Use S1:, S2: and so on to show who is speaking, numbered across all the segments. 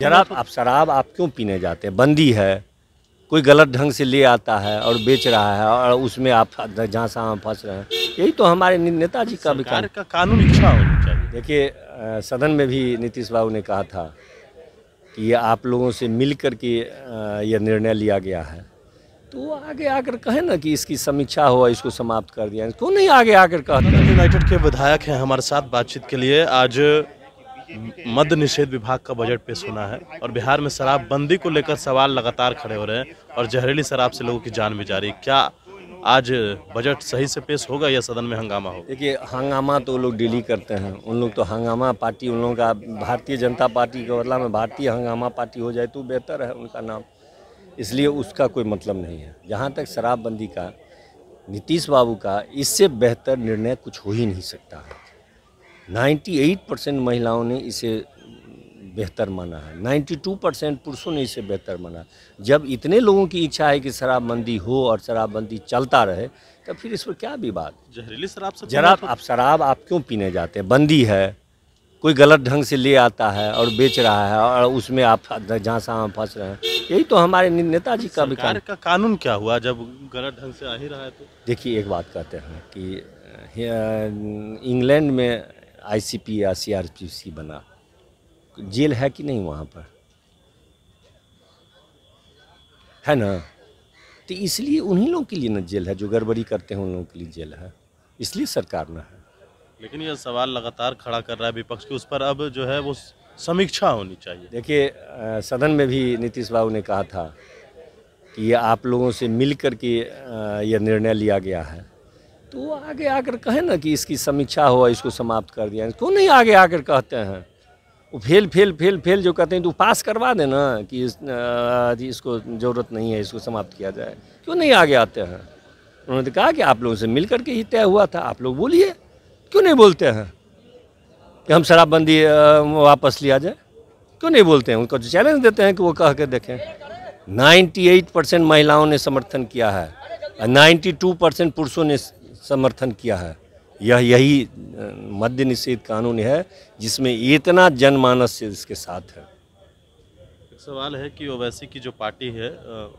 S1: जरा आप शराब आप क्यों पीने जाते हैं बंदी है कोई गलत ढंग से ले आता है और बेच रहा है और उसमें आप जहाँ सहाँ फंस रहे हैं यही तो हमारे नेताजी का भी का कानून इच्छा होनी चाहिए देखिए सदन में भी नीतीश बाबू ने कहा था कि ये आप लोगों से मिल कर के ये निर्णय लिया गया है तो आगे आकर कहे ना कि इसकी समीक्षा हो इसको समाप्त कर दिया
S2: क्यों नहीं आगे आकर कहा यूनाइटेड के विधायक हैं हमारे साथ बातचीत के लिए आज मद्य निषेध विभाग का बजट पेश होना है और बिहार में शराबबंदी को लेकर सवाल लगातार खड़े हो रहे हैं और जहरीली शराब से लोगों की जान भी जा रही है क्या आज बजट सही से पेश होगा या सदन में हंगामा होगा
S1: देखिए हंगामा तो लोग डेली करते हैं उन लोग तो हंगामा पार्टी उन लोगों का भारतीय जनता पार्टी के बदला में भारतीय हंगामा पार्टी हो जाए तो बेहतर है उनका नाम इसलिए उसका कोई मतलब नहीं है जहाँ तक शराबबंदी का नीतीश बाबू का इससे बेहतर निर्णय कुछ हो ही नहीं सकता है 98 परसेंट महिलाओं ने इसे बेहतर माना है 92 परसेंट पुरुषों ने इसे बेहतर माना जब इतने लोगों की इच्छा है कि शराबबंदी हो और शराबबंदी चलता रहे तो फिर इस पर क्या विवाद
S2: जहरीली शराब से जरा आप
S1: शराब आप क्यों पीने जाते हैं बंदी है कोई गलत ढंग से ले आता है और बेच रहा है और उसमें आप जहाँ से फंस रहे हैं यही तो हमारे नेताजी
S2: का भी का कानून क्या हुआ जब गलत ढंग से आ ही रहा है तो देखिए एक बात कहते हैं कि
S1: इंग्लैंड में आईसीपी या सीआरपीसी बना जेल है कि नहीं वहाँ पर है ना तो इसलिए उन्हीं लोगों के लिए ना जेल है जो गड़बड़ी करते हैं उन लोगों के लिए जेल है इसलिए सरकार ना है
S2: लेकिन यह सवाल लगातार खड़ा कर रहा है विपक्ष के उस पर अब जो है वो
S1: समीक्षा होनी चाहिए देखिए सदन में भी नीतीश बाबू ने कहा था कि ये आप लोगों से मिल करके के यह निर्णय लिया गया है तो वो आगे आकर कहें ना कि इसकी समीक्षा हो इसको समाप्त कर दिया क्यों नहीं आगे आकर कहते हैं वो फेल फेल फेल फेल जो कहते हैं तो पास करवा देना कि इस, जी इसको ज़रूरत नहीं है इसको समाप्त किया जाए क्यों नहीं आगे आते हैं उन्होंने तो कहा कि आप लोगों से मिल करके ही तय हुआ था आप लोग बोलिए क्यों नहीं बोलते हैं कि हम शराबबंदी वापस लिया जाए क्यों नहीं बोलते हैं उनको चैलेंज तो देते हैं कि वो कह के देखें 98 परसेंट महिलाओं ने समर्थन किया है टू परसेंट पुरुषों ने समर्थन किया है यह यही मद्य निषेध कानून है जिसमें इतना जनमानस से इसके साथ है
S2: सवाल है कि ओवैसी की जो पार्टी है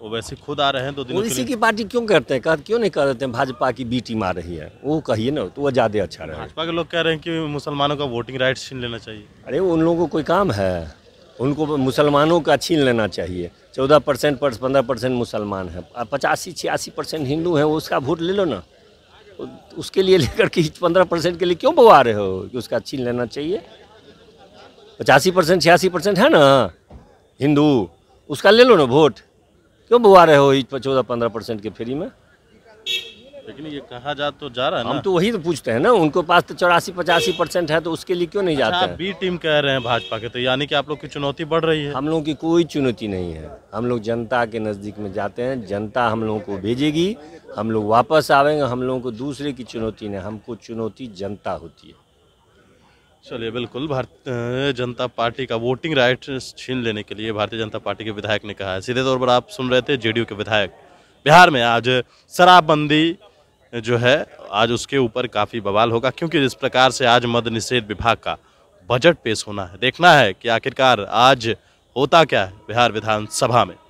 S2: ओवैसी खुद आ रहे हैं तो दिनों ओवैसी की
S1: पार्टी क्यों करते हैं कहा क्यों नहीं कर देते हैं भाजपा की बी टीम आ रही है वो कहिए ना तो वो ज़्यादा अच्छा रहे भाजपा
S2: के लोग कह रहे हैं कि मुसलमानों का वोटिंग राइट छीन लेना चाहिए अरे
S1: उन लोगों को कोई काम है उनको मुसलमानों का छीन लेना चाहिए चौदह परसेंट पंद्रह परसेंट मुसलमान है पचासी छियासी परसेंट हिंदू हैं उसका वोट ले लो ना उसके लिए लेकर के पंद्रह परसेंट के लिए क्यों बवा रहे हो कि उसका छीन लेना चाहिए पचासी परसेंट छियासी परसेंट है ना हिंदू उसका ले लो ना वोट क्यों बवा रहे हो चौदह पंद्रह परसेंट के फ्री में
S2: लेकिन ये कहा जा तो जा रहा है ना? हम तो
S1: वही तो पूछते हैं ना उनको पास तो चौरासी पचासी परसेंट है तो उसके लिए क्यों नहीं जाता अच्छा,
S2: बी टीम कह रहे हैं भाजपा के तो यानी कि आप लोग की चुनौती बढ़ रही है हम लोगों की कोई चुनौती नहीं है हम लोग जनता के
S1: नज़दीक में जाते हैं जनता हम लोगों को भेजेगी हम लोग वापस आवेंगे हम लोगों को दूसरे की चुनौती नहीं हमको चुनौती जनता होती है
S2: चलिए बिल्कुल भारतीय जनता पार्टी का वोटिंग राइट छीन लेने के लिए भारतीय जनता पार्टी के विधायक ने कहा है सीधे तौर पर आप सुन रहे थे जेडीयू के विधायक बिहार में आज शराबबंदी जो है आज उसके ऊपर काफ़ी बवाल होगा क्योंकि जिस प्रकार से आज मद निषेध विभाग का बजट पेश होना है देखना है कि आखिरकार आज होता क्या है बिहार विधानसभा में